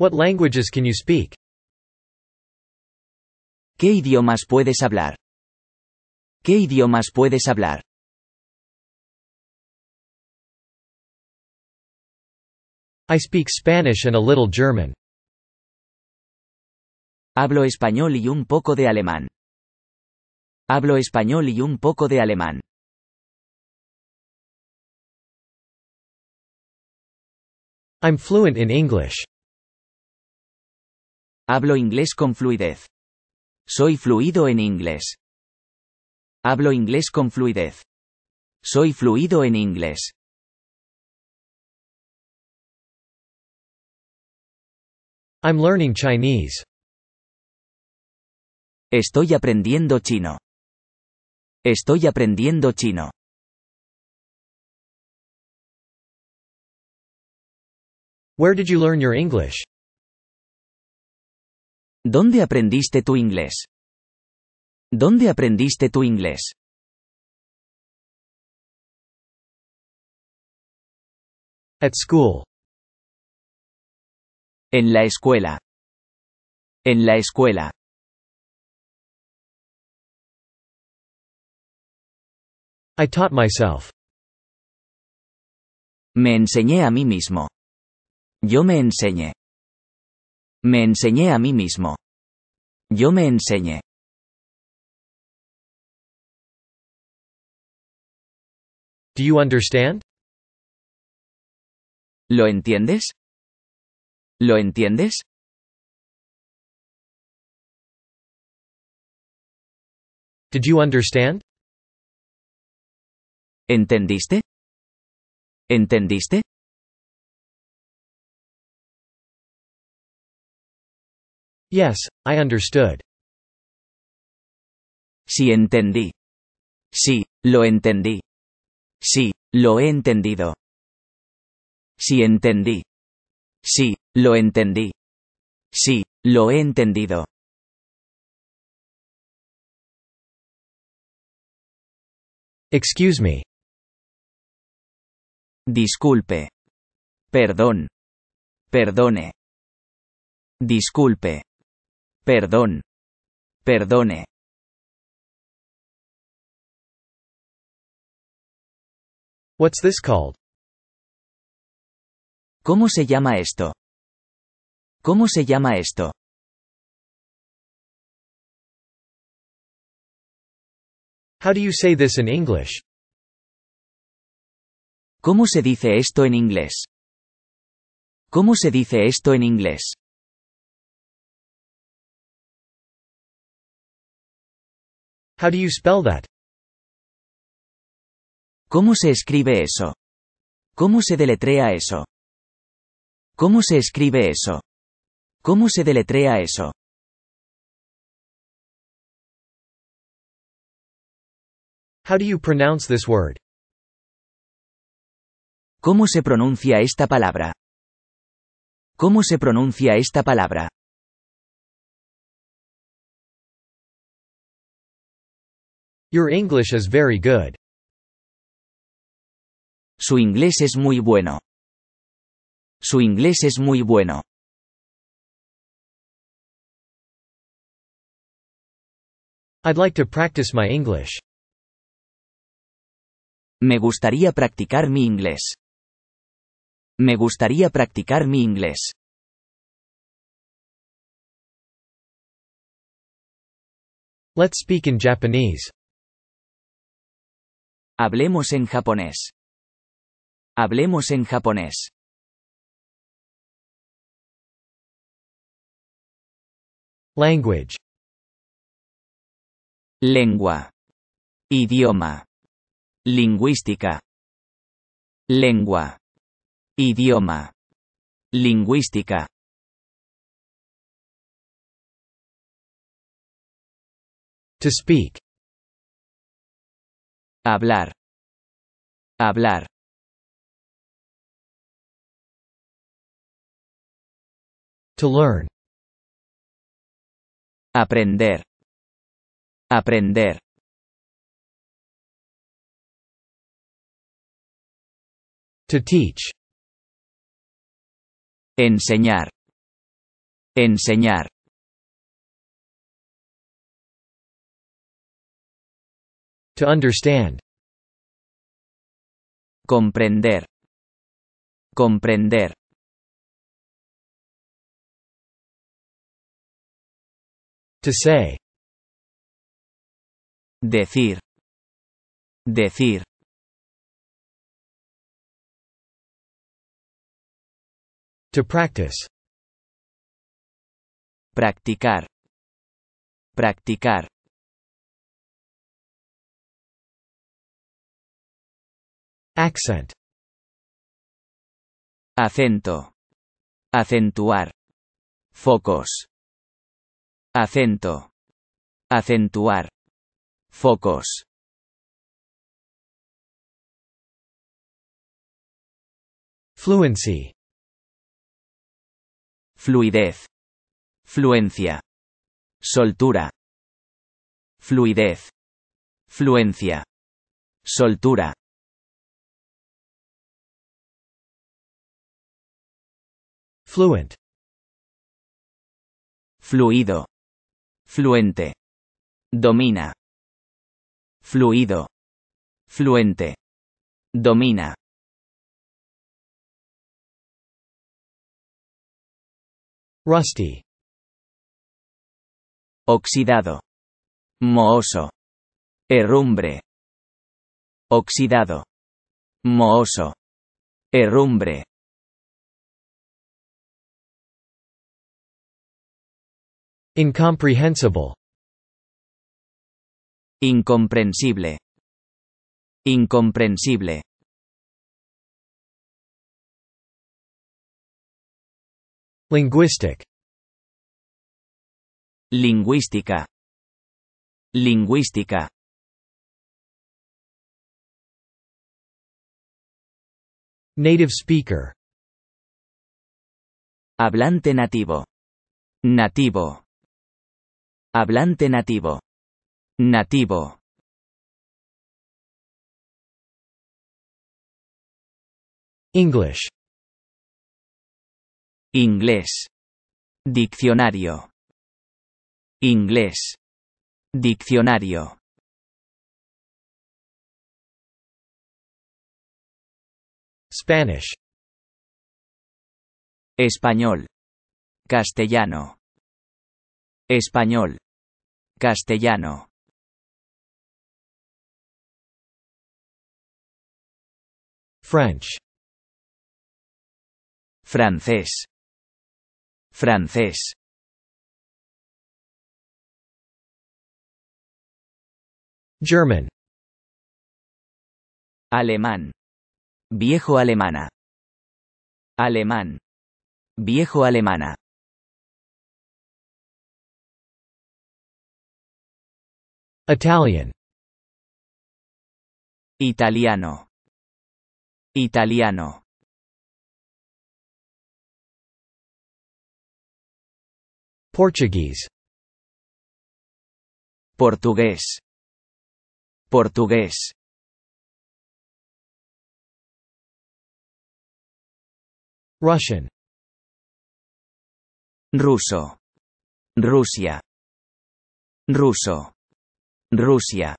What languages can you speak? ¿Qué idiomas puedes hablar? ¿Qué idiomas puedes hablar? I speak Spanish and a little German. Hablo español y un poco de alemán. Hablo español y un poco de alemán. I'm fluent in English. Hablo inglés con fluidez. Soy fluido en inglés. Hablo inglés con fluidez. Soy fluido en inglés. I'm learning Chinese. Estoy aprendiendo chino. Estoy aprendiendo chino. Where did you learn your English? ¿Dónde aprendiste tu inglés? ¿Dónde aprendiste tu inglés? At school. En la escuela. En la escuela. I taught myself. Me enseñé a mí mismo. Yo me enseñé. Me enseñé a mí mismo. Yo me enseñé. Do you understand? ¿Lo entiendes? ¿Lo entiendes? Did you understand? ¿Entendiste? ¿Entendiste? Yes, I understood. Sí entendí. Sí, lo entendí. Sí, lo he entendido. Sí entendí. Sí, lo entendí. Sí, lo he entendido. Excuse me. Disculpe. Perdón. Perdone. Disculpe. Perdón. Perdone. What's this called? ¿Cómo se llama esto? ¿Cómo se llama esto? How do you say this in English? ¿Cómo se dice esto en inglés? ¿Cómo se dice esto en inglés? ¿Cómo se escribe eso? ¿Cómo se deletrea eso? ¿Cómo se escribe eso? ¿Cómo se deletrea eso? ¿Cómo se pronuncia esta palabra? ¿Cómo se pronuncia esta palabra? Your English is very good. Su inglés es muy bueno. Su inglés es muy bueno. I'd like to practice my English. Me gustaría practicar mi inglés. Me gustaría practicar mi inglés. Let's speak in Japanese. Hablemos en japonés. Hablemos en japonés. Language. Lengua. Idioma. Lingüística. Lengua. Idioma. Lingüística. To speak. Hablar. Hablar. To learn. Aprender. Aprender. To teach. Enseñar. Enseñar. To understand. Comprender. Comprender. To say. Decir. Decir. To practice. Practicar. Practicar. Accent. Acento. Acentuar. Focos. Acento. Acentuar. Focos. Fluency. Fluidez. Fluencia. Soltura. Fluidez. Fluencia. Soltura. Fluent. Fluido. Fluente. Domina. Fluido. Fluente. Domina. Rusty. Oxidado. Mooso. Herrumbre. Oxidado. Mooso. Herrumbre. Incomprehensible. Incomprensible. Incomprensible. Linguistic. Lingüística. Lingüística. Native speaker. Hablante nativo. Nativo. Hablante nativo. Nativo. English. Inglés. Diccionario. Inglés. Diccionario. Spanish. Español. Castellano. Español. Castellano. French. Francés. Francés. German. Alemán. Viejo alemana. Alemán. Viejo alemana. Italian. Italiano. Italiano. Portuguese. Portugués. Portugués. Russian. Ruso. Rusia. Ruso. Rusia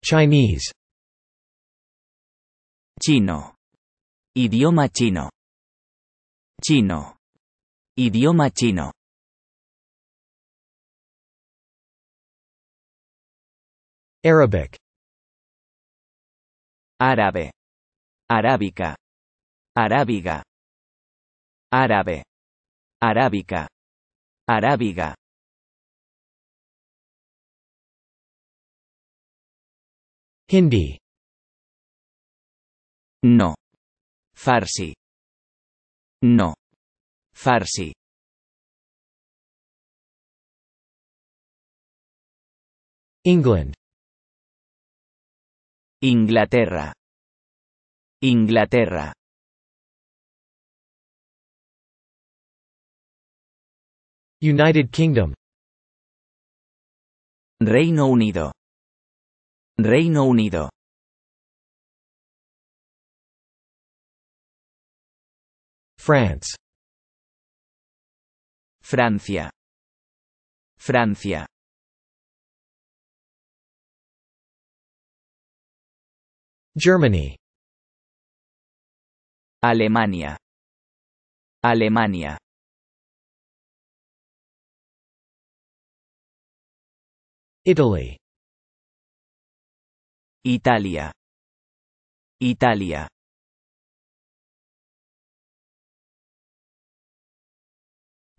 Chinese Chino Idioma chino Chino Idioma chino Arabic Árabe Arábica Arábiga Árabe Arábica Arábiga Hindi No. Farsi No. Farsi England Inglaterra Inglaterra United Kingdom Reino Unido Reino Unido France Francia Francia Germany Alemania Alemania Italy Italia Italia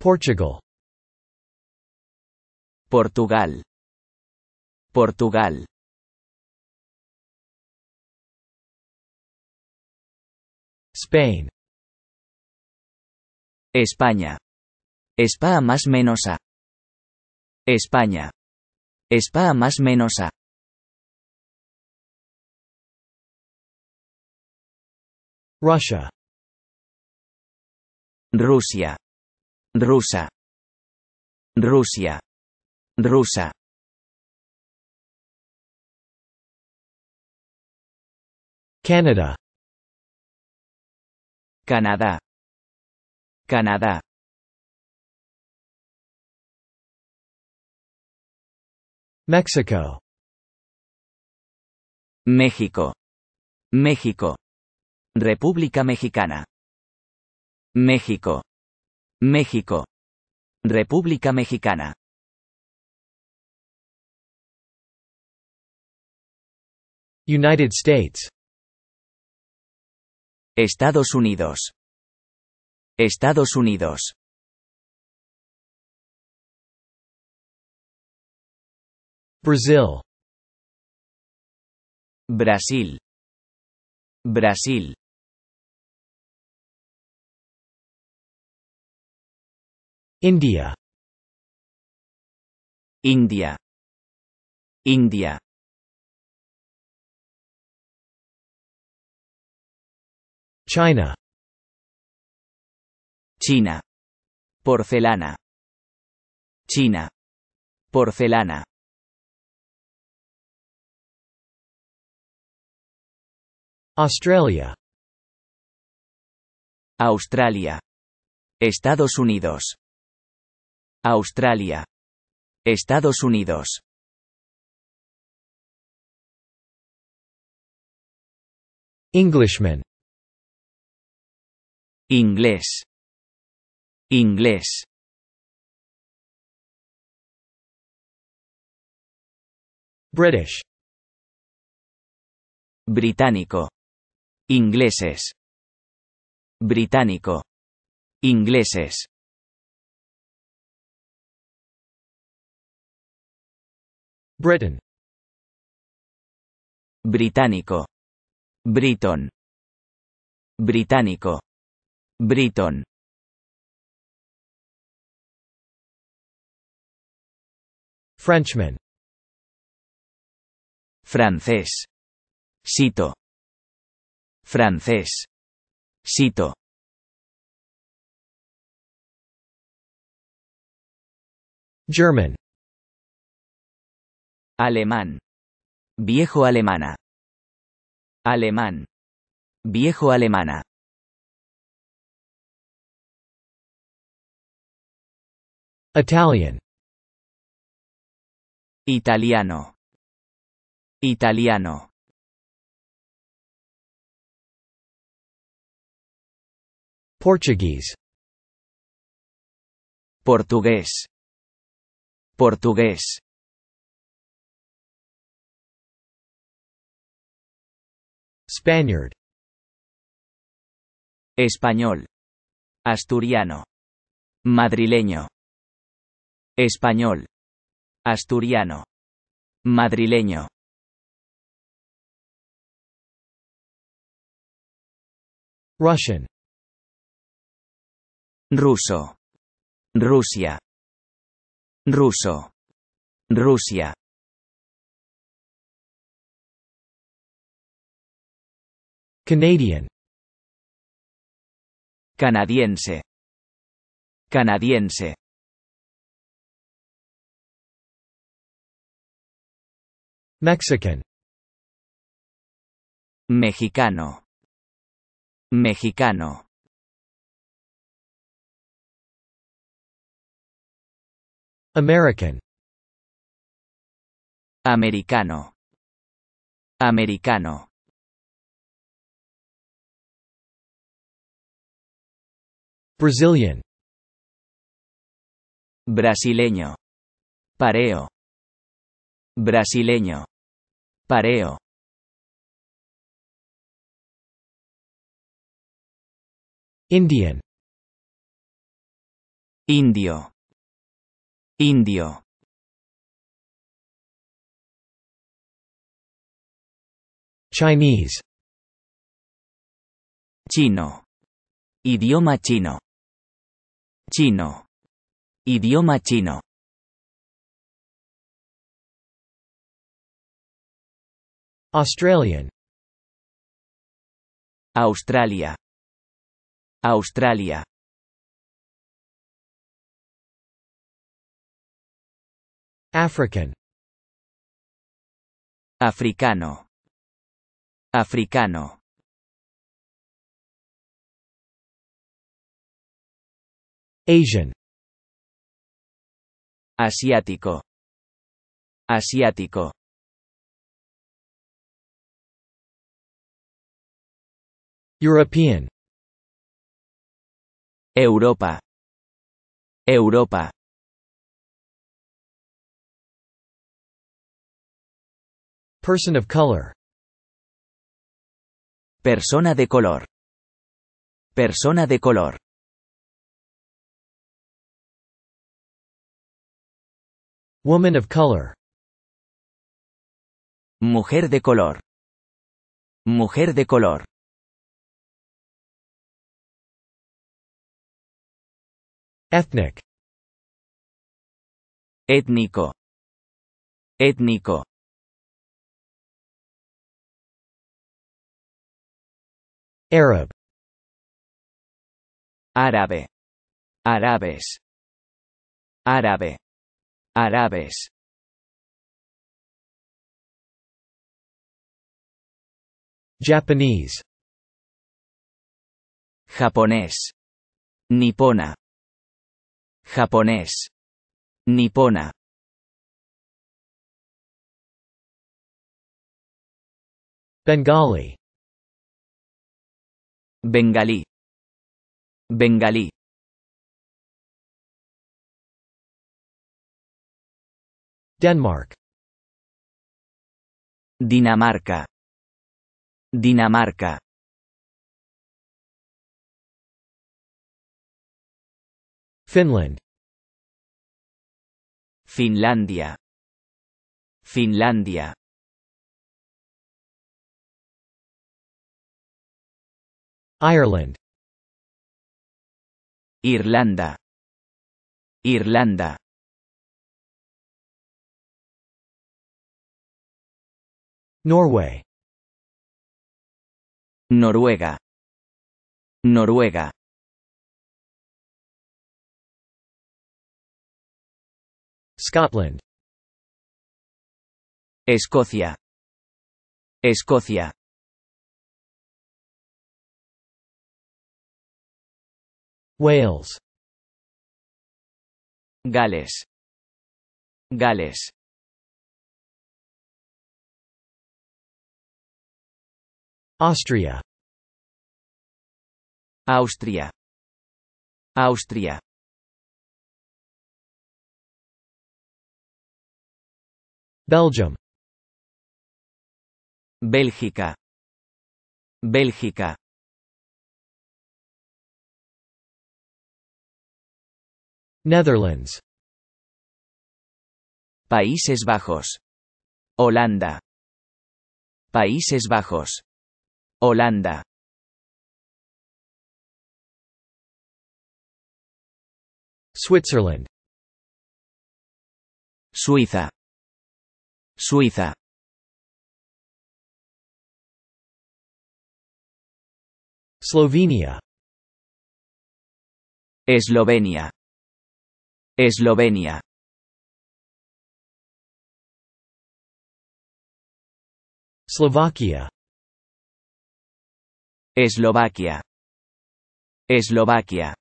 Portugal Portugal Portugal Spain España Spa más menos a España Spa más menos A. Rusia. Rusia. Rusa. Rusia. Rusa. Canadá. Canadá. Canadá. México México. México. República Mexicana. México. México. República Mexicana. United States. Estados Unidos. Estados Unidos. Brazil Brasil Brasil India India India China China Porcelana China Porcelana Australia. Australia. Estados Unidos. Australia. Estados Unidos. Englishman. Inglés. Inglés. British. Británico. Ingleses. Británico. Ingleses. Britain. Británico. Briton. Británico. Briton. Frenchman. Francés. Sito. Francés. cito German. Alemán. Viejo alemana. Alemán. Viejo alemana. Italian. Italiano. Italiano. Portuguese Portugués Portugués Spaniard Español Asturiano Madrileño Español Asturiano Madrileño Russian ruso, Rusia, ruso, Rusia. Canadian, canadiense, canadiense. Mexican, mexicano, mexicano. American. Americano. Americano. Brazilian. Brasileño. Pareo. Brasileño. Pareo. Indian. Indio. Indio. Chinese. Chino. Idioma chino. Chino. Idioma chino. Australian. Australia. Australia. African. Africano. Africano. Asian. Asiático. Asiático. European. Europa. Europa. Person of color. Persona de color. Persona de color. Woman of color. Mujer de color. Mujer de color. Ethnic. Étnico. Étnico. Arab árabe árabes árabe árabes Japanese japonés nipona japonés nipona Bengali bengalí bengalí Denmark Dinamarca Dinamarca Finland Finlandia Finlandia Ireland Irlanda Irlanda Norway Noruega Noruega Scotland Escocia Escocia Wales Gales Gales Austria Austria Austria Belgium Bélgica Bélgica Netherlands. Países Bajos. Holanda. Países Bajos. Holanda. Switzerland. Suiza. Suiza. Slovenia. Eslovenia. Eslovenia Slovakia Eslovaquia Eslovaquia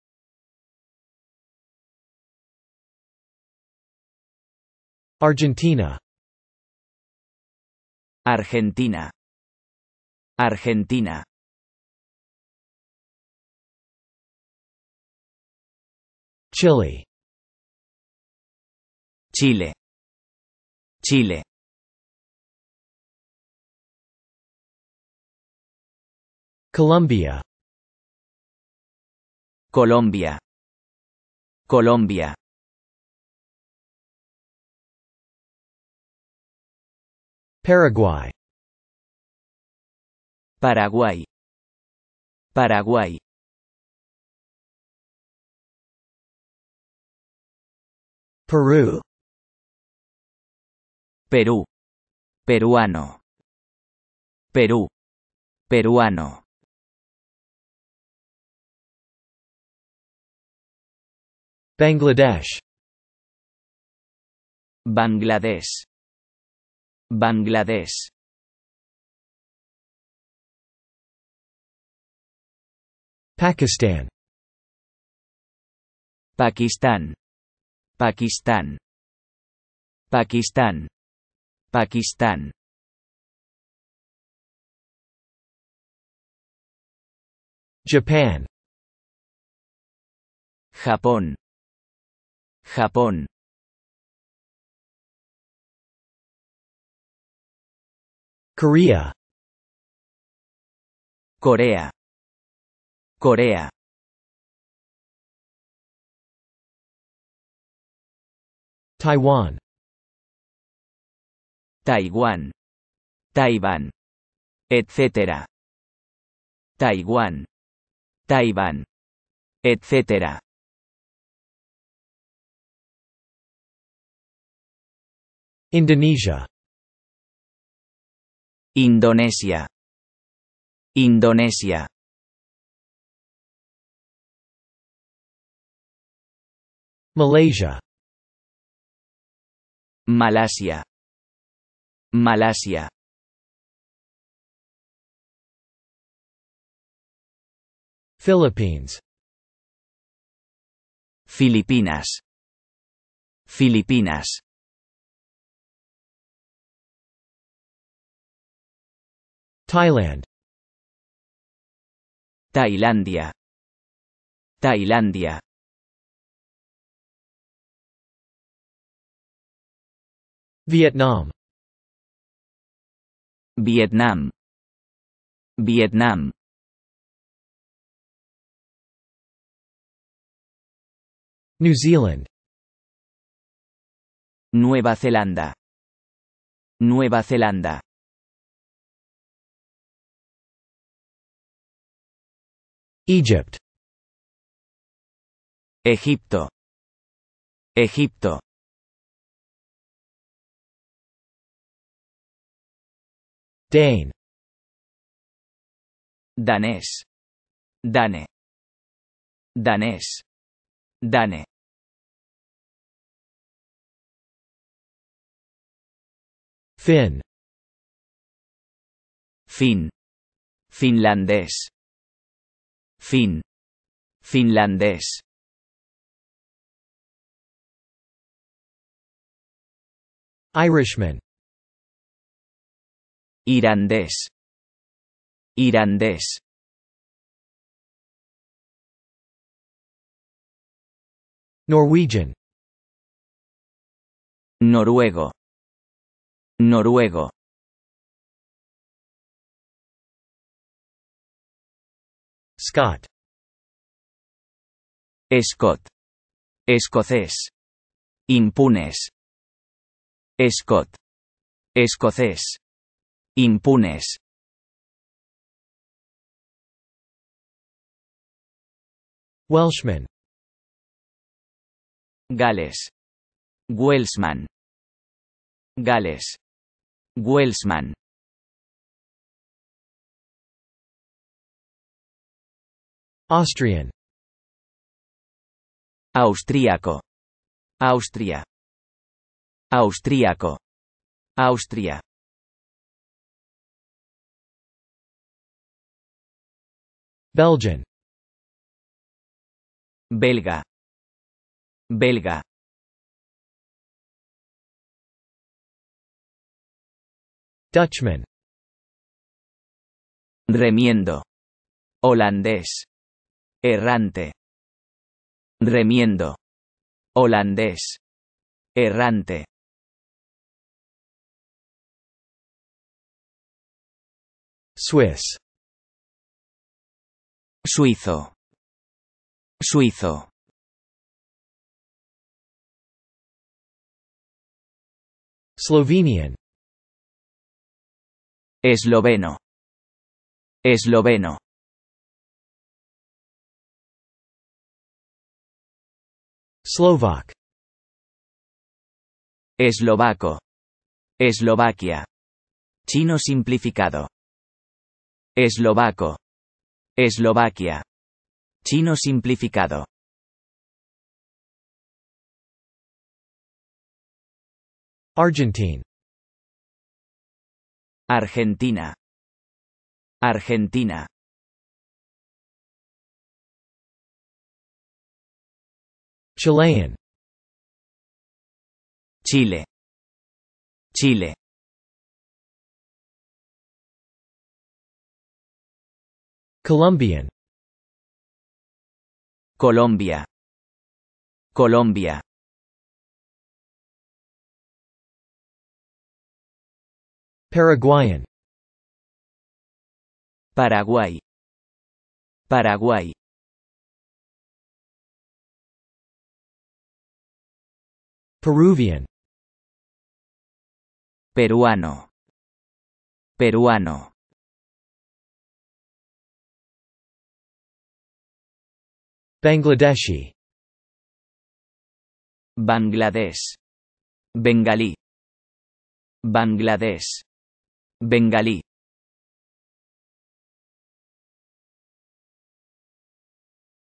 Argentina Argentina Argentina Chile Chile. Chile. Colombia. Colombia. Colombia. Paraguay. Paraguay. Paraguay. Peru Perú. Peruano. Perú. Peruano. Bangladesh. Bangladesh. Bangladesh. Pakistan. Pakistán. Pakistán. Pakistán. Pakistán Japan Japón Japón Korea Corea Corea Taiwan Taiwán, Taiwán, etcétera Taiwán, Taiwán, etcétera Indonesia Indonesia Indonesia Malasia, Malasia malasia Philippines Filipinas Filipinas Thailand Tailandia Tailandia Vietnam Vietnam. Vietnam. New Zealand. Nueva Zelanda. Nueva Zelanda. Egypt. Egipto. Egipto. Dane danés dane danés dane Finn fin finlandés fin finlandés Irishman Irandés. Irandés. Norwegian. Noruego. Noruego. Scott. Scott. Escocés. Impunes. Scott. Escocés impunes. Welshman. Gales. Welshman. Gales. Welshman. Austrian. Austriaco. Austria. Austriaco. Austria. Belgian Belga Belga Dutchman Remiendo Holandés Errante Remiendo Holandés Errante Swiss Suizo. Suizo. Slovenian. Esloveno. Esloveno. Slovak. Eslovaco. Eslovaquia. Chino simplificado. Eslovaco. Eslovaquia. Chino simplificado. Argentina. Argentina. Argentina. Chilean. Chile. Chile. Colombian Colombia Colombia Paraguayan Paraguay Paraguay Peruvian Peruano Peruano Bangladeshi Bangladesh Bengalí Bangladesh Bengalí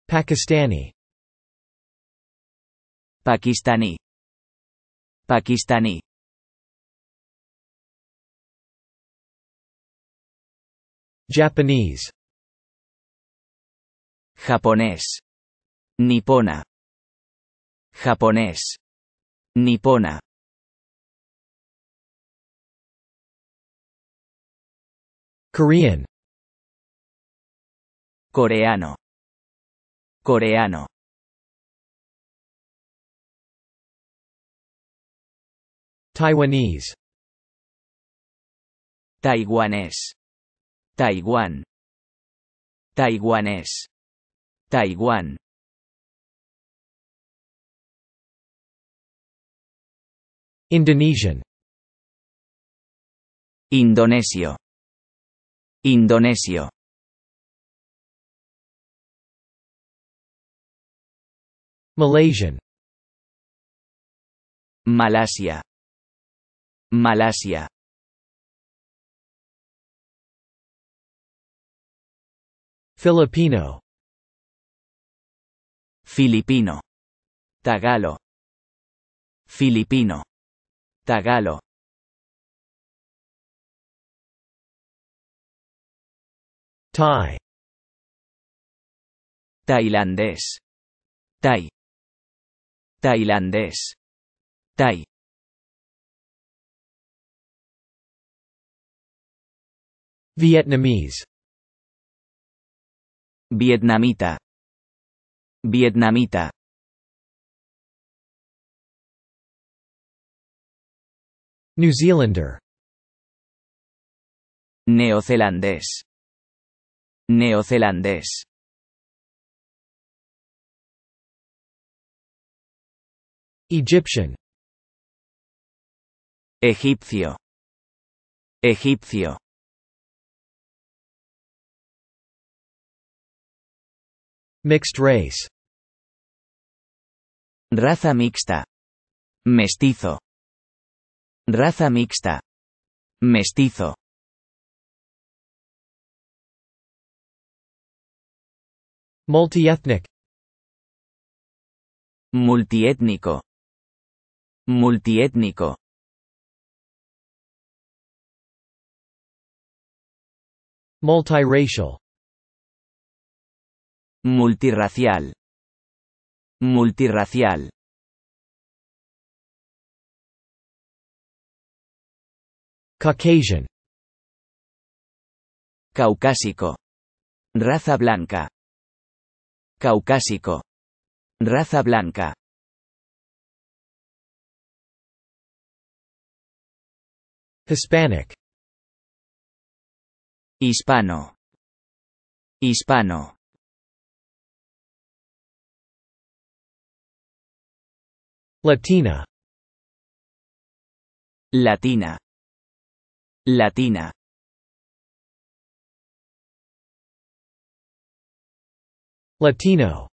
Pakistani Pakistani Pakistani Japanese Japanese. Nipona. Japonés. Nipona. Korean. Coreano. Coreano. Taiwanese. Taiwanés. Taiwán. Taiwanés. Taiwán. Indonesian Indonesio Indonesio Malaysian Malasia Malasia Filipino Filipino Tagalo Filipino Tagalo Thai Tailandés Thai Tailandés Thai Vietnamese Vietnamita Vietnamita New Zealander Neozelandés Neozelandés Egyptian Egipcio Egipcio Mixed race Raza mixta Mestizo Raza mixta. Mestizo. Multiethnic. Multiétnico. Multiétnico. Multiracial. multiracial. multiracial. Caucasian. Caucásico. Raza blanca. Caucásico. Raza blanca. Hispanic. Hispano. Hispano. Latina. Latina. Latina. Latino.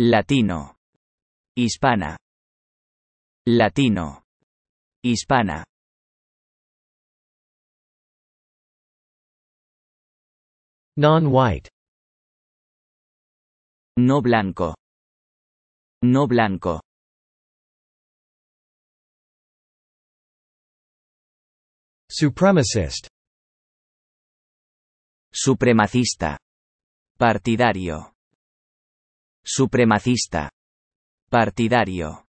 Latino. Hispana. Latino. Hispana. Non-white. No blanco. No blanco. Supremacist. Supremacista. Partidario. Supremacista. Partidario.